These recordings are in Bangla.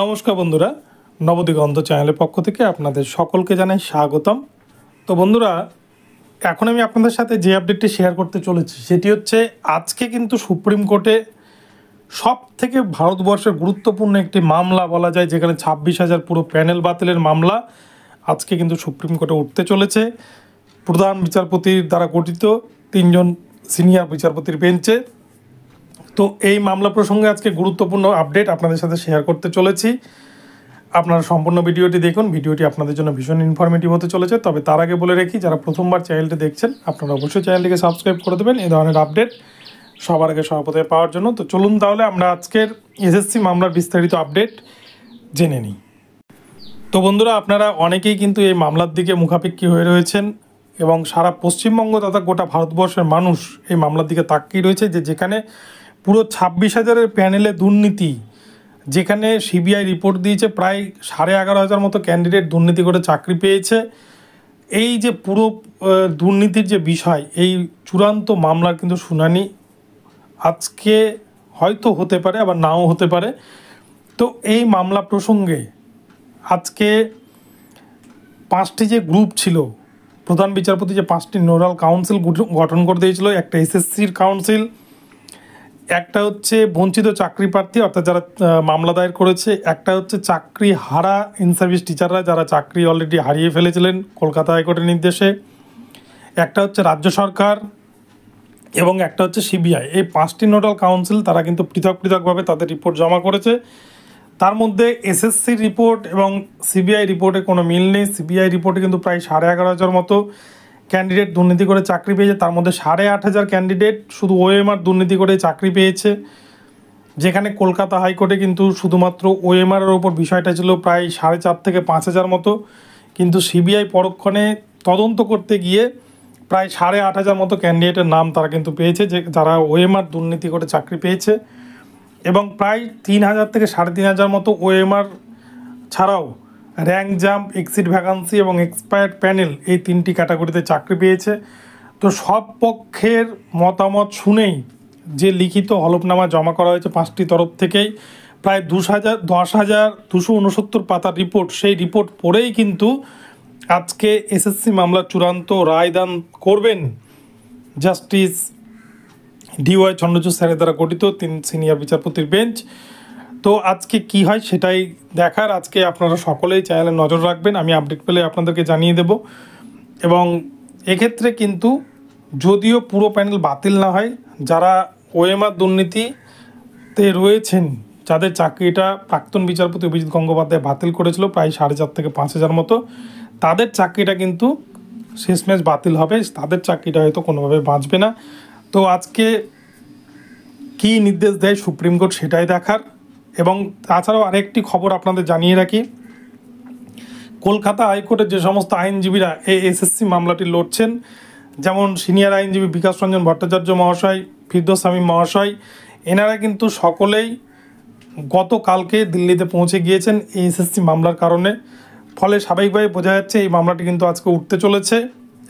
নমস্কার বন্ধুরা নবদিগন্ধ চ্যানেলের পক্ষ থেকে আপনাদের সকলকে জানাই স্বাগতম তো বন্ধুরা এখন আমি আপনাদের সাথে যে আপডেটটি শেয়ার করতে চলেছি সেটি হচ্ছে আজকে কিন্তু সুপ্রিম কোর্টে সব থেকে ভারতবর্ষের গুরুত্বপূর্ণ একটি মামলা বলা যায় যেখানে ছাব্বিশ হাজার পুরো প্যানেল বাতিলের মামলা আজকে কিন্তু সুপ্রিম কোর্টে উঠতে চলেছে প্রধান বিচারপতির দ্বারা গঠিত তিনজন সিনিয়র বিচারপতির বেঞ্চে তো এই মামলা প্রসঙ্গে আজকে গুরুত্বপূর্ণ আপডেট আপনাদের সাথে শেয়ার করতে চলেছি আপনারা সম্পূর্ণ ভিডিওটি দেখুন ভিডিওটি আপনাদের জন্য ভীষণ ইনফরমেটিভ হতে চলেছে তবে তার আগে বলে রাখি যারা প্রথমবার চ্যানেলটি দেখছেন আপনারা অবশ্যই চ্যানেলটিকে সাবস্ক্রাইব করে দেবেন এই ধরনের আপডেট সবার আগে সভাপতি পাওয়ার জন্য তো চলুন তাহলে আমরা আজকের এসএসসি মামলার বিস্তারিত আপডেট জেনে নিই তো বন্ধুরা আপনারা অনেকেই কিন্তু এই মামলার দিকে মুখাপেক্ষী হয়ে রয়েছেন এবং সারা পশ্চিমবঙ্গ তথা গোটা ভারতবর্ষের মানুষ এই মামলার দিকে তাকিয়ে রয়েছে যে যেখানে পুরো ছাব্বিশ হাজারের প্যানেলে দুর্নীতি যেখানে সিবিআই রিপোর্ট দিয়েছে প্রায় সাড়ে এগারো হাজার মতো ক্যান্ডিডেট দুর্নীতি করে চাকরি পেয়েছে এই যে পুরো দুর্নীতির যে বিষয় এই চূড়ান্ত মামলার কিন্তু শুনানি আজকে হয়তো হতে পারে আবার নাও হতে পারে তো এই মামলা প্রসঙ্গে আজকে পাঁচটি যে গ্রুপ ছিল প্রধান বিচারপতি যে পাঁচটি নোডাল কাউন্সিল গঠন করে দিয়েছিল একটা এসএসসির কাউন্সিল একটা হচ্ছে বঞ্চিত চাকরি প্রার্থী অর্থাৎ যারা মামলা দায়ের করেছে একটা হচ্ছে চাকরি হারা ইনসার্ভিস টিচাররা যারা চাকরি অলরেডি হারিয়ে ফেলেছিলেন কলকাতা হাইকোর্টের নির্দেশে একটা হচ্ছে রাজ্য সরকার এবং একটা হচ্ছে সিবিআই এই পাঁচটি নোডাল কাউন্সিল তারা কিন্তু পৃথক পৃথকভাবে তাদের রিপোর্ট জমা করেছে তার মধ্যে এসএসসি রিপোর্ট এবং সিবিআই রিপোর্টে কোনো মিল নেই সিবিআই রিপোর্টে কিন্তু প্রায় সাড়ে এগারো হাজার মতো ক্যান্ডিডেট দুর্নীতি করে চাকরি পেয়েছে তার মধ্যে সাড়ে আট হাজার ক্যান্ডিডেট শুধু ওএমআর দুর্নীতি করে চাকরি পেয়েছে যেখানে কলকাতা হাইকোর্টে কিন্তু শুধুমাত্র এর ওপর বিষয়টা ছিল প্রায় সাড়ে চার থেকে পাঁচ হাজার মতো কিন্তু সিবিআই পরক্ষণে তদন্ত করতে গিয়ে প্রায় সাড়ে আট হাজার মতো ক্যান্ডিডেটের নাম তারা কিন্তু পেয়েছে যে যারা ওএমআর দুর্নীতি করে চাকরি পেয়েছে এবং প্রায় তিন হাজার থেকে সাড়ে তিন হাজার মতো ওএমআর ছাড়াও র্যাঙ্ক জাম্প এক্সিট ভ্যাকান্সি এবং এক্সপায়ার্ড প্যানেল এই তিনটি ক্যাটাগরিতে চাকরি পেয়েছে তো সব পক্ষের মতামত শুনেই যে লিখিত হলফনামা জমা করা হয়েছে পাঁচটি তরফ থেকেই প্রায় দুশ হাজার দশ হাজার দুশো উনসত্তর পাতার রিপোর্ট সেই রিপোর্ট পড়েই কিন্তু আজকে এসএসসি মামলা চূড়ান্ত রায়দান করবেন জাস্টিস ডিওয়াই চন্দ্রচূড় স্যারের দ্বারা গঠিত তিন সিনিয়র বিচারপতির বেঞ্চ তো আজকে কি হয় সেটাই দেখার আজকে আপনারা সকলেই চ্যানেলে নজর রাখবেন আমি আপডেট পেলে আপনাদেরকে জানিয়ে দেব এবং এক্ষেত্রে কিন্তু যদিও পুরো প্যানেল বাতিল না হয় যারা ওএমআর দুর্নীতিতে রয়েছেন যাদের চাকরিটা প্রাক্তন বিচারপতি অভিজিৎ গঙ্গোপাধ্যায় বাতিল করেছিল প্রায় সাড়ে চার থেকে পাঁচ হাজার মতো তাদের চাকরিটা কিন্তু শেষমেশ বাতিল হবে তাদের চাকরিটা হয়তো কোনোভাবে বাঁচবে না তো আজকে কি নির্দেশ দেয় সুপ্রিম কোর্ট সেটাই দেখার এবং তাছাড়াও আরেকটি খবর আপনাদের জানিয়ে রাখি কলকাতা হাইকোর্টের যে সমস্ত আইনজীবীরা এই এসএসসি মামলাটি লড়ছেন যেমন সিনিয়র আইনজীবী বিকাশ রঞ্জন ভট্টাচার্য মহাশয় ফিরদোস্বামী মহাশয় এনারা কিন্তু সকলেই গতকালকে দিল্লিতে পৌঁছে গিয়েছেন এই এসএসসি মামলার কারণে ফলে স্বাভাবিকভাবে বোঝা যাচ্ছে এই মামলাটি কিন্তু আজকে উঠতে চলেছে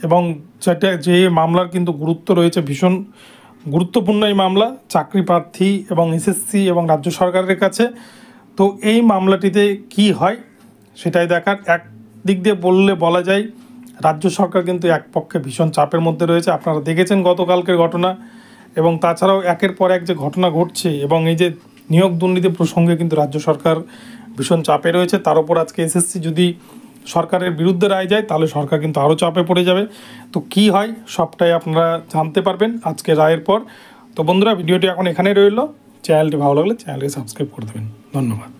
এবং যেটা যে মামলার কিন্তু গুরুত্ব রয়েছে ভীষণ গুরুত্বপূর্ণ এই মামলা চাকরি প্রার্থী এবং এসএসসি এবং রাজ্য সরকারের কাছে তো এই মামলাটিতে কি হয় সেটাই দেখার এক দিক দিয়ে বললে বলা যায় রাজ্য সরকার কিন্তু এক পক্ষে ভীষণ চাপের মধ্যে রয়েছে আপনারা দেখেছেন গতকালকের ঘটনা এবং তাছাড়াও একের পর এক যে ঘটনা ঘটছে এবং এই যে নিয়োগ দুর্নীতি প্রসঙ্গে কিন্তু রাজ্য সরকার ভীষণ চাপে রয়েছে তার উপর আজকে এসএসসি যদি সরকারের বিরুদ্ধে রায় যায় তাহলে সরকার কিন্তু আরও চাপে পড়ে যাবে তো কি হয় সবটাই আপনারা জানতে পারবেন আজকে রায়ের পর তো বন্ধুরা ভিডিওটি এখন এখানেই রইল চ্যানেলটি ভালো লাগলে চ্যানেলকে সাবস্ক্রাইব করে দেবেন ধন্যবাদ